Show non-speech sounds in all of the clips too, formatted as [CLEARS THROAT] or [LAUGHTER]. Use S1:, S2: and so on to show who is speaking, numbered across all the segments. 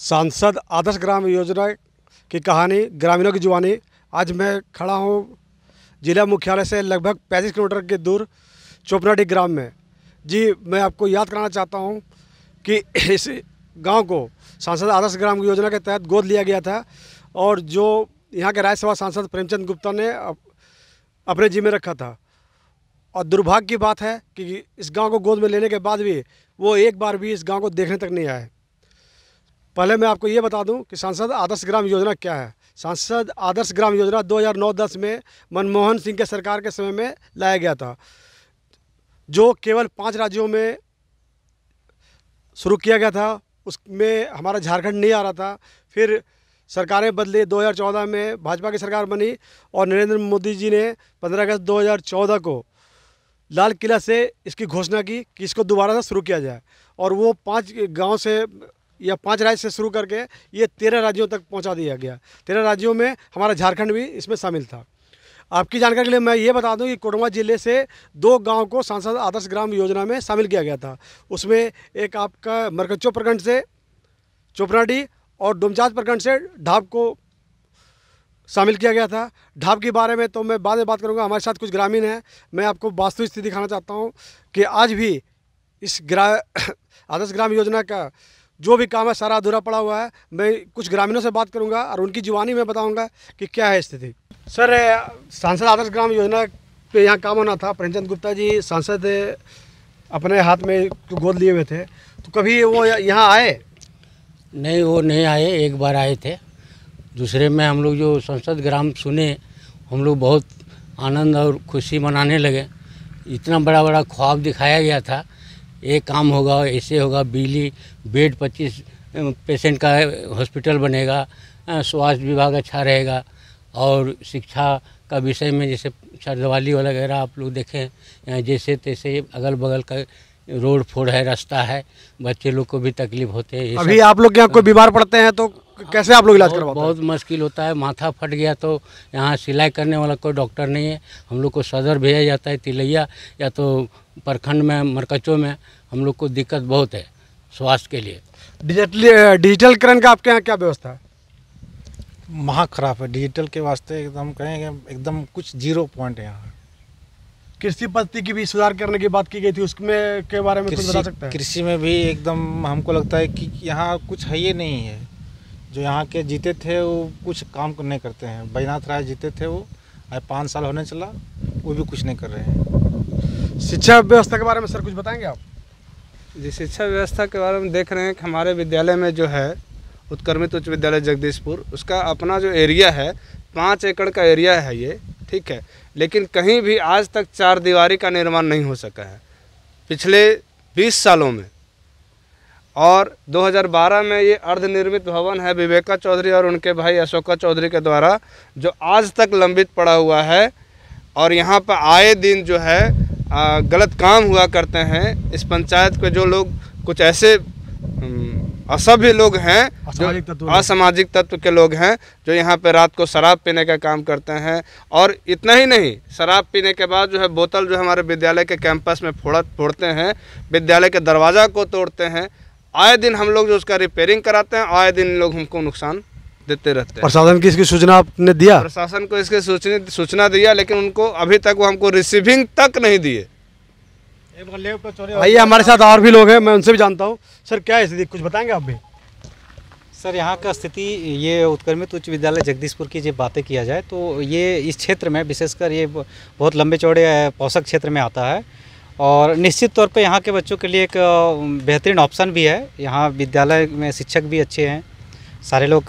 S1: सांसद आदर्श ग्राम योजना की कहानी ग्रामीणों की जुबानी आज मैं खड़ा हूँ जिला मुख्यालय से लगभग पैंतीस किलोमीटर के दूर चोपनाडी ग्राम में जी मैं आपको याद कराना चाहता हूँ कि [CLEARS THROAT] इस गांव को सांसद आदर्श ग्राम योजना के तहत गोद लिया गया था और जो यहाँ के राज्यसभा सांसद प्रेमचंद गुप्ता ने अपने जी में रखा था और दुर्भाग्य की बात है कि इस गांव को गोद में लेने के बाद भी वो एक बार भी इस गांव को देखने तक नहीं आए पहले मैं आपको ये बता दूं कि सांसद आदर्श ग्राम योजना क्या है सांसद आदर्श ग्राम योजना 2009-10 में मनमोहन सिंह के सरकार के समय में लाया गया था जो केवल पांच राज्यों में शुरू किया गया था उसमें हमारा झारखंड नहीं आ रहा था फिर सरकारें बदली 2014 में भाजपा की सरकार बनी और नरेंद्र मोदी जी ने पंद्रह अगस्त दो को लाल किला से इसकी घोषणा की कि इसको दोबारा से शुरू किया जाए और वो पाँच गाँव से या पाँच राज्य से शुरू करके ये तेरह राज्यों तक पहुँचा दिया गया तेरह राज्यों में हमारा झारखंड भी इसमें शामिल था आपकी जानकारी के लिए मैं ये बता दूं कि कोडवा ज़िले से दो गांव को सांसद आदर्श ग्राम योजना में शामिल किया गया था उसमें एक आपका मरकच्चो प्रखंड से चोपराडी और डुमचाज प्रखंड से ढाब को शामिल किया गया था ढाब के बारे में तो मैं बाद में बात करूँगा हमारे साथ कुछ ग्रामीण हैं मैं आपको वास्तविक स्थिति दिखाना चाहता हूँ कि आज भी इस ग्रा [COUGHS] आदर्श ग्राम योजना का जो भी काम है सारा अधूरा पड़ा हुआ है मैं कुछ ग्रामीणों से बात करूंगा और उनकी जुबानी में बताऊंगा कि क्या है स्थिति सर सांसद आदर्श ग्राम योजना पे यहाँ काम होना था प्रेमचंद गुप्ता जी सांसद अपने हाथ में तो गोद लिए हुए थे तो कभी वो यहाँ आए
S2: नहीं वो नहीं आए एक बार आए थे दूसरे में हम लोग जो संसद ग्राम सुने हम लोग बहुत आनंद और खुशी मनाने लगे इतना बड़ा बड़ा ख्वाब दिखाया गया था ये काम होगा ऐसे होगा बिजली बेड पच्चीस पेशेंट का हॉस्पिटल बनेगा स्वास्थ्य विभाग अच्छा रहेगा और शिक्षा का विषय में जैसे छरदवाली वगैरह आप लोग देखें जैसे तैसे अगल बगल का रोड फोड़ है रास्ता है बच्चे लोग को भी तकलीफ होते है अभी आप लोग यहाँ कोई बीमार पड़ते हैं तो
S1: हाँ, कैसे आप लोग इलाज करवा बहुत
S2: मुश्किल होता है माथा फट गया तो यहाँ सिलाई करने वाला कोई डॉक्टर नहीं है हम लोग को सदर भेजा जाता है तिलैया या तो प्रखंड में मरकचों में हम लोग को दिक्कत बहुत है स्वास्थ्य के लिए डिजिटल
S1: डिजिटलकरण का आपके यहाँ क्या व्यवस्था है महा खराब है डिजिटल के वास्ते एकदम तो कहेंगे एकदम कुछ जीरो पॉइंट है यहाँ कृषि पद्धति की भी सुधार करने की बात
S3: की गई थी उसमें के बारे में कुछ बता सकते हैं कृषि में भी एकदम हमको लगता है कि यहाँ कुछ है ये नहीं है जो यहाँ के जीते थे वो कुछ काम नहीं करते हैं बैनाथ राय जीते थे वो आज पाँच साल होने चला वो भी कुछ नहीं कर रहे हैं शिक्षा व्यवस्था के बारे में सर कुछ बताएंगे आप जी शिक्षा व्यवस्था के बारे में देख रहे हैं कि हमारे विद्यालय में जो है उत्कर्मित उच्च विद्यालय जगदीशपुर उसका अपना जो एरिया है पाँच एकड़ का एरिया है ये ठीक है लेकिन कहीं भी आज तक चार दीवारी का निर्माण नहीं हो सका है पिछले बीस सालों में और 2012 में ये अर्धनिर्मित भवन है विवेका चौधरी और उनके भाई अशोका चौधरी के द्वारा जो आज तक लंबित पड़ा हुआ है और यहाँ पर आए दिन जो है गलत काम हुआ करते हैं इस पंचायत के जो लोग कुछ ऐसे हम्म, असभ्य लोग हैं असामाजिक तत्व असामाजिक तत्व के लोग हैं जो यहाँ पे रात को शराब पीने का काम करते हैं और इतना ही नहीं शराब पीने के बाद जो है बोतल जो है हमारे विद्यालय के कैंपस में फोड़ फोड़ते हैं विद्यालय के दरवाज़ा को तोड़ते हैं आए दिन हम लोग जो उसका रिपेयरिंग कराते हैं आए दिन लोग हमको नुकसान देते रहते हैं प्रशासन
S1: की इसकी सूचना आपने दिया
S3: प्रशासन को इसके सूचना दिया लेकिन उनको अभी तक वो हमको रिसीविंग तक नहीं दिए
S1: भैया हमारे साथ और भी लोग हैं मैं उनसे भी जानता हूँ सर
S4: क्या स्थिति कुछ बताएंगे आप भी सर यहाँ का स्थिति ये उत्कर्मित उच्च विद्यालय जगदीशपुर की जब बातें किया जाए तो ये इस क्षेत्र में विशेषकर ये बहुत लंबे चौड़े पोषक क्षेत्र में आता है और निश्चित तौर पे यहाँ के बच्चों के लिए एक बेहतरीन ऑप्शन भी है यहाँ विद्यालय में शिक्षक भी अच्छे हैं सारे लोग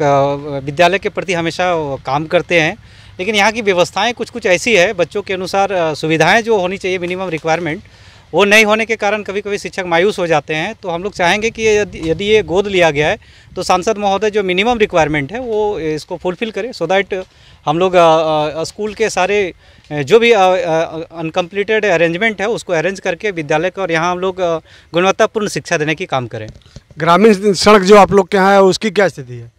S4: विद्यालय के प्रति हमेशा काम करते हैं लेकिन यहाँ की व्यवस्थाएं कुछ कुछ ऐसी है बच्चों के अनुसार सुविधाएं जो होनी चाहिए मिनिमम रिक्वायरमेंट वो नहीं होने के कारण कभी कभी शिक्षक मायूस हो जाते हैं तो हम लोग चाहेंगे कि यदि ये गोद लिया गया है तो सांसद महोदय जो मिनिमम रिक्वायरमेंट है वो इसको फुलफिल करें सो दैट हम लोग स्कूल के सारे जो भी अनकम्प्लीटेड अरेंजमेंट है उसको अरेंज करके विद्यालय का और यहाँ हम लोग गुणवत्तापूर्ण शिक्षा देने की काम करें
S1: ग्रामीण सड़क जो आप लोग के यहाँ है उसकी क्या स्थिति है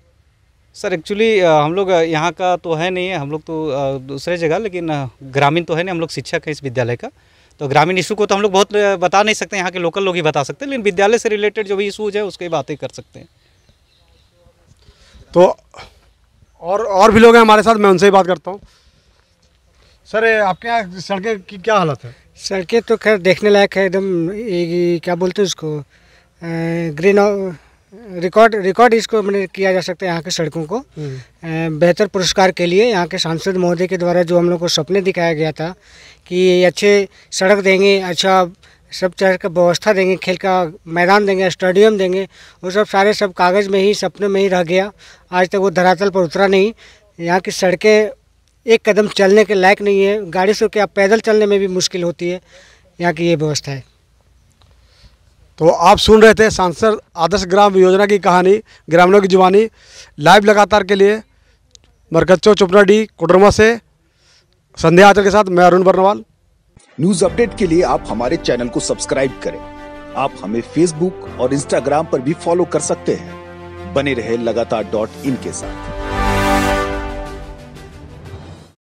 S4: सर एक्चुअली हम लोग यहाँ का तो है नहीं है हम लोग तो दूसरे जगह लेकिन ग्रामीण तो है नहीं हम लोग शिक्षक हैं इस विद्यालय का तो ग्रामीण इशू को तो हम लोग बहुत बता नहीं सकते यहाँ के लोकल लोग ही बता सकते हैं लेकिन विद्यालय से रिलेटेड जो भी इशूज है उसकी बातें कर सकते हैं
S1: तो और और भी लोग हैं हमारे साथ मैं उनसे ही बात करता हूँ सर आपके यहाँ सड़कें की क्या हालत है सड़कें तो खैर देखने लायक है
S2: एकदम क्या बोलते हैं उसको ग्रीन रिकॉर्ड रिकॉर्ड इसको मैंने किया जा सकता है यहाँ के सड़कों को
S1: हम्म।
S2: बेहतर पुरस्कार के लिए यहाँ के सांसद महोदय के द्वारा जो हम लोग को सपने दिखाया गया था कि अच्छे सड़क देंगे अच्छा सब तरह का व्यवस्था देंगे खेल का मैदान देंगे स्टेडियम देंगे वो सब सारे सब कागज़ में ही सपने में ही रह गया आज तक वो धरातल पर उतरा नहीं यहाँ की सड़कें एक कदम चलने के लायक नहीं है गाड़ी से क्या पैदल चलने में भी मुश्किल होती है यहाँ की ये व्यवस्था है
S1: तो आप सुन रहे थे सांसद आदर्श ग्राम योजना की कहानी ग्रामीणों की जुबानी लाइव लगातार के लिए मरकच्चो चुपना डी कोडरमा से संध्या आचर के साथ मैं अरुण बर्नवाल न्यूज अपडेट के लिए आप हमारे चैनल को
S3: सब्सक्राइब करें आप हमें फेसबुक और इंस्टाग्राम पर भी फॉलो कर सकते हैं बने रहे लगातार डॉट इन के साथ